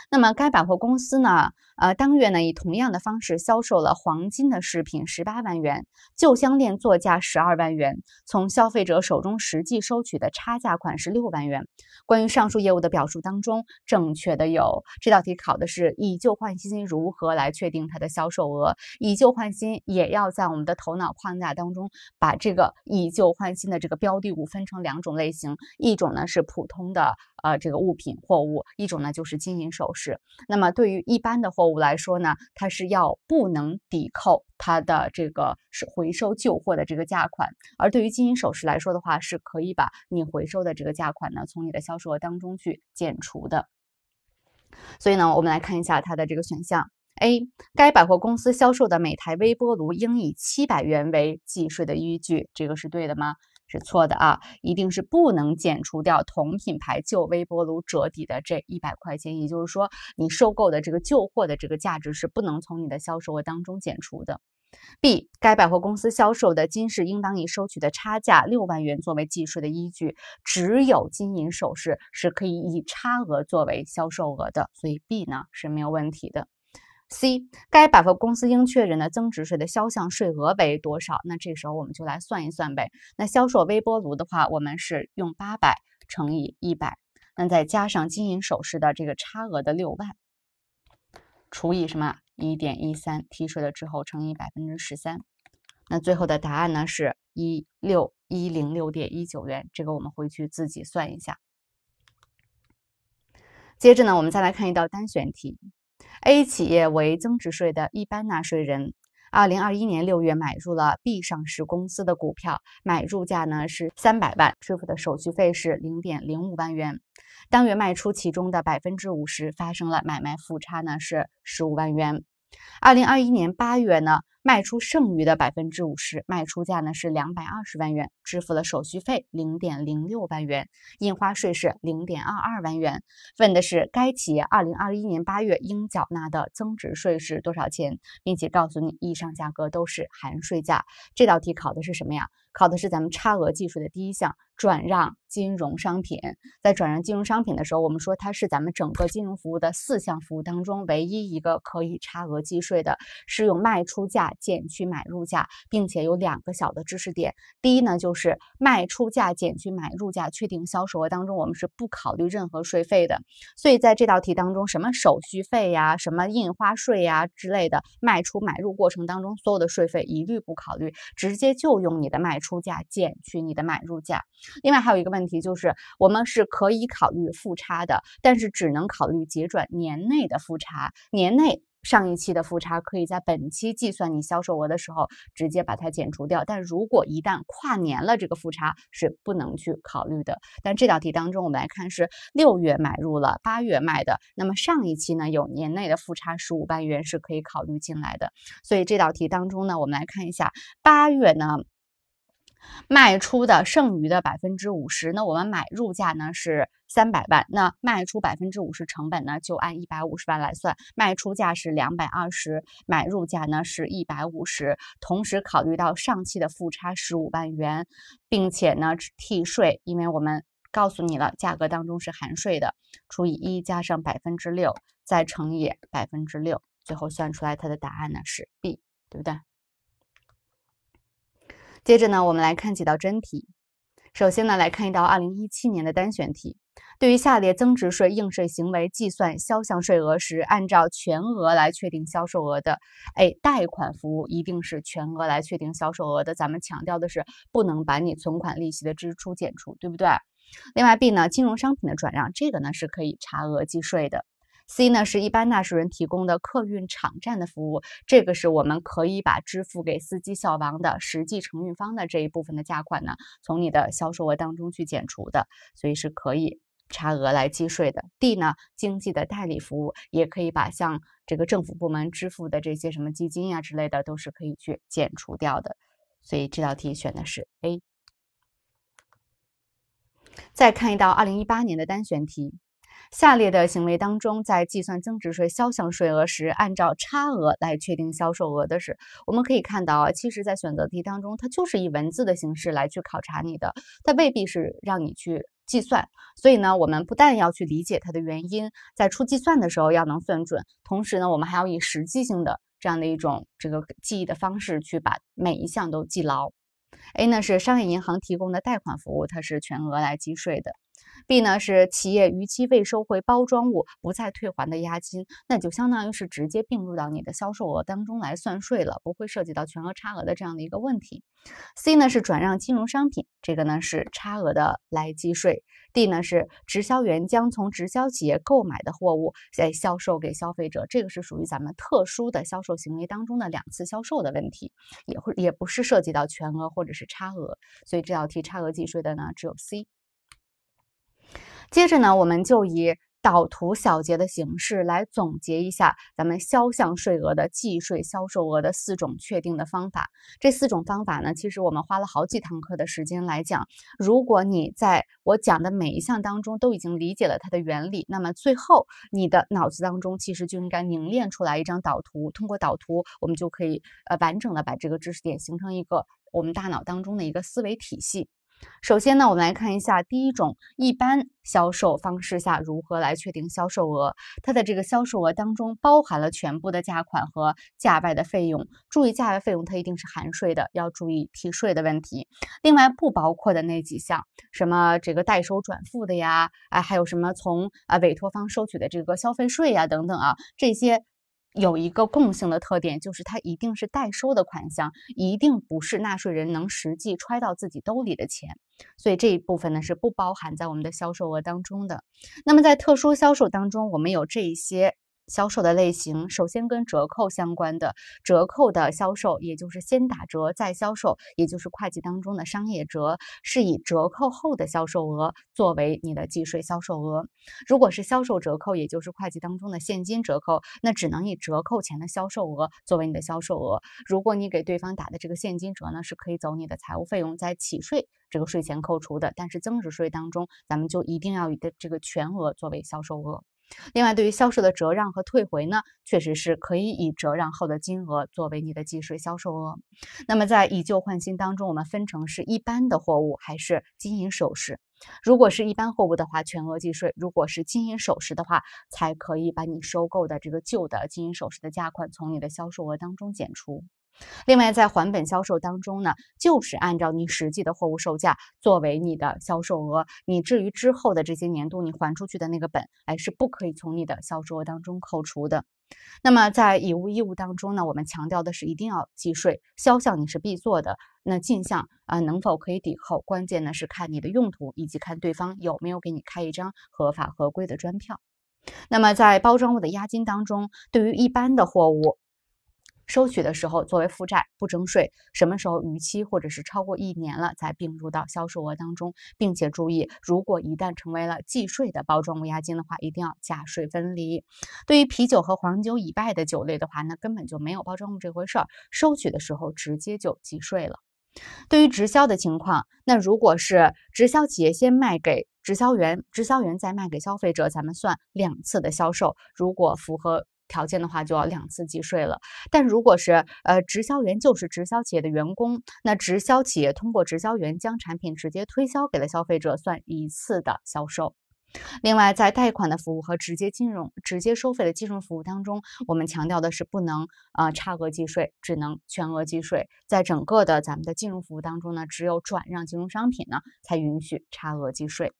那么该百货公司呢，呃，当月呢以同样的方式销售了黄金的饰品十八万元，旧香店作价十二万元，从消费者手中实际收取的差价款是六万元。关于上述业务的表述当中，正确的有这道题考的是以旧换新如何来确定它的销售额。以旧换新也要在我们的头脑框架当中把这个以旧换新的这个标的物分成两种类型，一种呢。是普通的呃这个物品货物，一种呢就是金银首饰。那么对于一般的货物来说呢，它是要不能抵扣它的这个是回收旧货的这个价款，而对于金银首饰来说的话，是可以把你回收的这个价款呢从你的销售额当中去减除的。所以呢，我们来看一下它的这个选项。A，该百货公司销售的每台微波炉应以七百元为计税的依据，这个是对的吗？是错的啊，一定是不能减除掉同品牌旧微波炉折抵的这一百块钱，也就是说你收购的这个旧货的这个价值是不能从你的销售额当中减除的。B，该百货公司销售的金饰应当以收取的差价六万元作为计税的依据，只有金银首饰是可以以差额作为销售额的，所以 B 呢是没有问题的。C，该百货公司应确认的增值税的销项税额为多少？那这时候我们就来算一算呗。那销售微波炉的话，我们是用八百乘以一百，那再加上金银首饰的这个差额的六万，除以什么一点一三，提税了之后乘以百分之十三，那最后的答案呢是一六一零六点一九元。这个我们回去自己算一下。接着呢，我们再来看一道单选题。A 企业为增值税的一般纳税人，二零二一年六月买入了 B 上市公司的股票，买入价呢是三百万，支付的手续费是零点零五万元。当月卖出其中的百分之五十，发生了买卖负差呢是十五万元。二零二一年八月呢。卖出剩余的百分之五十，卖出价呢是两百二十万元，支付了手续费零点零六万元，印花税是零点二二万元。问的是该企业二零二一年八月应缴纳的增值税是多少钱？并且告诉你以上价格都是含税价。这道题考的是什么呀？考的是咱们差额计税的第一项，转让金融商品。在转让金融商品的时候，我们说它是咱们整个金融服务的四项服务当中唯一一个可以差额计税的，适用卖出价。减去买入价，并且有两个小的知识点。第一呢，就是卖出价减去买入价确定销售额当中，我们是不考虑任何税费的。所以在这道题当中，什么手续费呀、什么印花税呀之类的，卖出买入过程当中所有的税费一律不考虑，直接就用你的卖出价减去你的买入价。另外还有一个问题就是，我们是可以考虑复差的，但是只能考虑结转年内的复差，年内。上一期的负差可以在本期计算你销售额的时候直接把它减除掉，但如果一旦跨年了，这个负差是不能去考虑的。但这道题当中，我们来看是六月买入了，八月卖的，那么上一期呢有年内的负差十五万元是可以考虑进来的。所以这道题当中呢，我们来看一下八月呢。卖出的剩余的百分之五十，那我们买入价呢是三百万，那卖出百分之五十成本呢就按一百五十万来算，卖出价是两百二十，买入价呢是一百五十，同时考虑到上期的负差十五万元，并且呢替税，因为我们告诉你了价格当中是含税的，除以一加上百分之六，再乘以百分之六，最后算出来它的答案呢是 B，对不对？接着呢，我们来看几道真题。首先呢，来看一道二零一七年的单选题。对于下列增值税应税行为，计算销项税额时按照全额来确定销售额的，哎，贷款服务一定是全额来确定销售额的。咱们强调的是，不能把你存款利息的支出减除，对不对？另外，B 呢，金融商品的转让，这个呢是可以差额计税的。C 呢是一般纳税人提供的客运场站的服务，这个是我们可以把支付给司机小王的实际承运方的这一部分的价款呢，从你的销售额当中去减除的，所以是可以差额来计税的。D 呢，经济的代理服务也可以把像这个政府部门支付的这些什么基金呀之类的都是可以去减除掉的，所以这道题选的是 A。再看一道二零一八年的单选题。下列的行为当中，在计算增值税销项税额时，按照差额来确定销售额的是，我们可以看到啊，其实，在选择题当中，它就是以文字的形式来去考察你的，它未必是让你去计算。所以呢，我们不但要去理解它的原因，在出计算的时候要能算准，同时呢，我们还要以实际性的这样的一种这个记忆的方式去把每一项都记牢。A 呢是商业银行提供的贷款服务，它是全额来计税的。B 呢是企业逾期未收回包装物不再退还的押金，那就相当于是直接并入到你的销售额当中来算税了，不会涉及到全额差额的这样的一个问题。C 呢是转让金融商品，这个呢是差额的来计税。D 呢是直销员将从直销企业购买的货物再销售给消费者，这个是属于咱们特殊的销售行为当中的两次销售的问题，也会也不是涉及到全额或者是差额，所以这道题差额计税的呢只有 C。接着呢，我们就以导图小结的形式来总结一下咱们销项税额的计税销售额的四种确定的方法。这四种方法呢，其实我们花了好几堂课的时间来讲。如果你在我讲的每一项当中都已经理解了它的原理，那么最后你的脑子当中其实就应该凝练出来一张导图。通过导图，我们就可以呃完整的把这个知识点形成一个我们大脑当中的一个思维体系。首先呢，我们来看一下第一种一般销售方式下如何来确定销售额。它的这个销售额当中包含了全部的价款和价外的费用。注意价外费用，它一定是含税的，要注意提税的问题。另外不包括的那几项，什么这个代收转付的呀，啊，还有什么从啊委托方收取的这个消费税呀等等啊，这些。有一个共性的特点，就是它一定是代收的款项，一定不是纳税人能实际揣到自己兜里的钱，所以这一部分呢是不包含在我们的销售额当中的。那么在特殊销售当中，我们有这些。销售的类型，首先跟折扣相关的折扣的销售，也就是先打折再销售，也就是会计当中的商业折，是以折扣后的销售额作为你的计税销售额。如果是销售折扣，也就是会计当中的现金折扣，那只能以折扣前的销售额作为你的销售额。如果你给对方打的这个现金折呢，是可以走你的财务费用，在起税这个税前扣除的。但是增值税当中，咱们就一定要以的这个全额作为销售额。另外，对于销售的折让和退回呢，确实是可以以折让后的金额作为你的计税销售额。那么，在以旧换新当中，我们分成是一般的货物还是金银首饰？如果是一般货物的话，全额计税；如果是金银首饰的话，才可以把你收购的这个旧的金银首饰的价款从你的销售额当中减除。另外，在还本销售当中呢，就是按照你实际的货物售价作为你的销售额，你至于之后的这些年度你还出去的那个本，哎，是不可以从你的销售额当中扣除的。那么，在以物易物当中呢，我们强调的是一定要计税，销项你是必做的，那进项啊能否可以抵扣，关键呢是看你的用途以及看对方有没有给你开一张合法合规的专票。那么，在包装物的押金当中，对于一般的货物。收取的时候作为负债不征税，什么时候逾期或者是超过一年了，再并入到销售额当中，并且注意，如果一旦成为了计税的包装物押金的话，一定要价税分离。对于啤酒和黄酒以外的酒类的话，那根本就没有包装物这回事儿，收取的时候直接就计税了。对于直销的情况，那如果是直销企业先卖给直销员，直销员再卖给消费者，咱们算两次的销售，如果符合。条件的话就要两次计税了，但如果是呃直销员就是直销企业的员工，那直销企业通过直销员将产品直接推销给了消费者，算一次的销售。另外，在贷款的服务和直接金融、直接收费的金融服务当中，我们强调的是不能呃差额计税，只能全额计税。在整个的咱们的金融服务当中呢，只有转让金融商品呢才允许差额计税。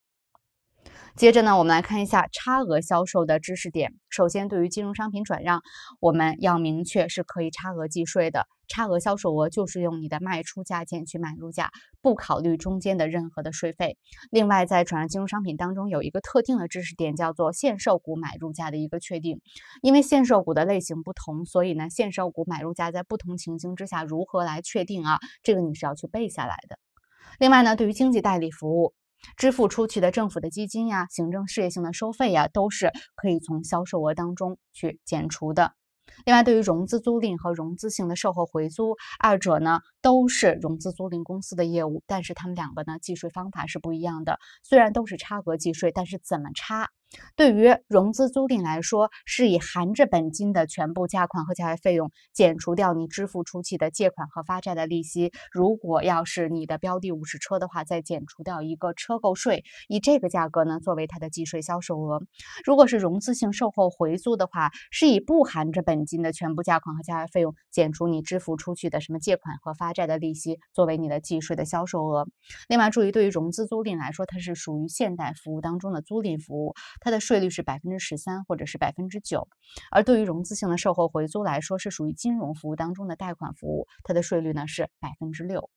接着呢，我们来看一下差额销售的知识点。首先，对于金融商品转让，我们要明确是可以差额计税的。差额销售额就是用你的卖出价减去买入价，不考虑中间的任何的税费。另外，在转让金融商品当中，有一个特定的知识点叫做限售股买入价的一个确定。因为限售股的类型不同，所以呢，限售股买入价在不同情形之下如何来确定啊？这个你是要去背下来的。另外呢，对于经济代理服务。支付出去的政府的基金呀、行政事业性的收费呀，都是可以从销售额当中去减除的。另外，对于融资租赁和融资性的售后回租，二者呢都是融资租赁公司的业务，但是它们两个呢计税方法是不一样的。虽然都是差额计税，但是怎么差？对于融资租赁来说，是以含着本金的全部价款和价外费用，减除掉你支付出去的借款和发债的利息。如果要是你的标的五十车的话，再减除掉一个车购税，以这个价格呢作为它的计税销售额。如果是融资性售后回租的话，是以不含着本金的全部价款和价外费用，减除你支付出去的什么借款和发债的利息，作为你的计税的销售额。另外注意，对于融资租赁来说，它是属于现代服务当中的租赁服务。它的税率是百分之十三或者是百分之九，而对于融资性的售后回租来说，是属于金融服务当中的贷款服务，它的税率呢是百分之六。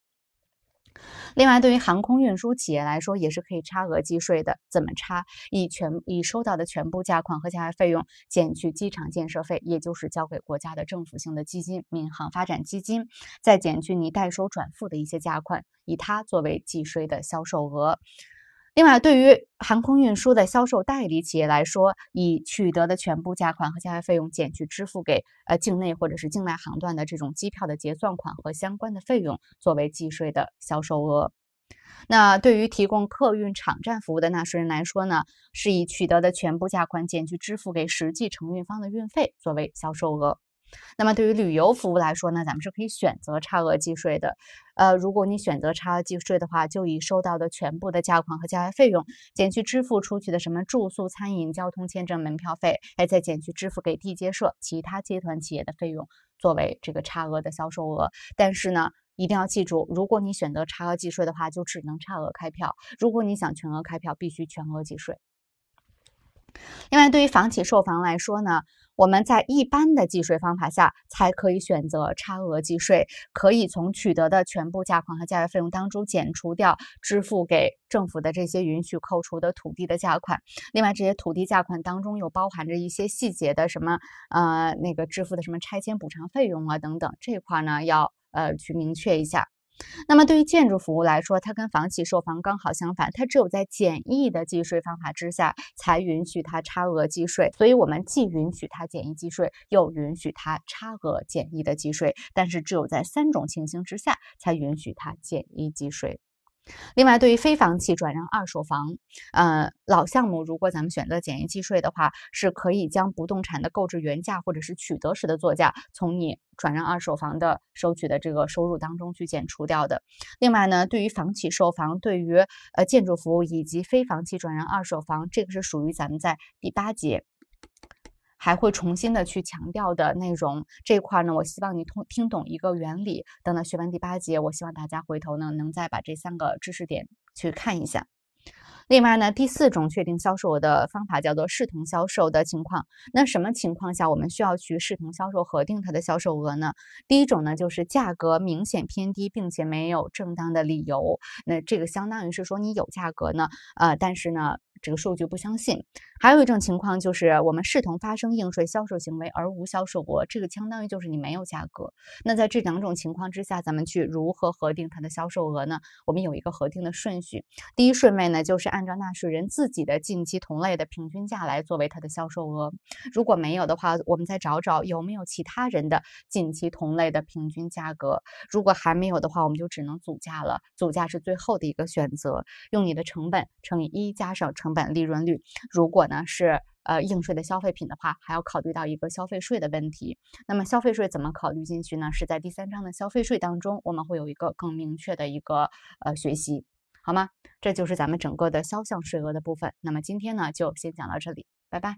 另外，对于航空运输企业来说，也是可以差额计税的。怎么差？以全以收到的全部价款和价外费用减去机场建设费，也就是交给国家的政府性的基金——民航发展基金，再减去你代收转付的一些价款，以它作为计税的销售额。另外，对于航空运输的销售代理企业来说，以取得的全部价款和价外费用，减去支付给呃境内或者是境外航段的这种机票的结算款和相关的费用，作为计税的销售额。那对于提供客运场站服务的纳税人来说呢，是以取得的全部价款减去支付给实际承运方的运费作为销售额。那么对于旅游服务来说呢，咱们是可以选择差额计税的。呃，如果你选择差额计税的话，就以收到的全部的价款和价外费用，减去支付出去的什么住宿、餐饮、交通、签证、门票费，哎，再减去支付给地接社、其他接团企业的费用，作为这个差额的销售额。但是呢，一定要记住，如果你选择差额计税的话，就只能差额开票。如果你想全额开票，必须全额计税。另外，对于房企售房来说呢。我们在一般的计税方法下，才可以选择差额计税，可以从取得的全部价款和价值费用当中减除掉支付给政府的这些允许扣除的土地的价款。另外，这些土地价款当中又包含着一些细节的什么，呃，那个支付的什么拆迁补偿费用啊等等，这块呢要呃去明确一下。那么，对于建筑服务来说，它跟房企售房刚好相反，它只有在简易的计税方法之下，才允许它差额计税。所以，我们既允许它简易计税，又允许它差额简易的计税，但是只有在三种情形之下，才允许它简易计税。另外，对于非房企转让二手房，呃，老项目如果咱们选择简易计税的话，是可以将不动产的购置原价或者是取得时的作价，从你转让二手房的收取的这个收入当中去减除掉的。另外呢，对于房企售房，对于呃建筑服务以及非房企转让二手房，这个是属于咱们在第八节。还会重新的去强调的内容这一块呢，我希望你通听懂一个原理。等到学完第八节，我希望大家回头呢能再把这三个知识点去看一下。另外呢，第四种确定销售额的方法叫做视同销售的情况。那什么情况下我们需要去视同销售核定它的销售额呢？第一种呢，就是价格明显偏低并且没有正当的理由。那这个相当于是说你有价格呢，呃，但是呢。这个数据不相信。还有一种情况就是，我们视同发生应税销售行为而无销售额，这个相当于就是你没有价格。那在这两种情况之下，咱们去如何核定它的销售额呢？我们有一个核定的顺序，第一顺位呢就是按照纳税人自己的近期同类的平均价来作为它的销售额，如果没有的话，我们再找找有没有其他人的近期同类的平均价格，如果还没有的话，我们就只能组价了。组价是最后的一个选择，用你的成本乘以一加上成。本利润率，如果呢是呃应税的消费品的话，还要考虑到一个消费税的问题。那么消费税怎么考虑进去呢？是在第三章的消费税当中，我们会有一个更明确的一个呃学习，好吗？这就是咱们整个的销项税额的部分。那么今天呢就先讲到这里，拜拜。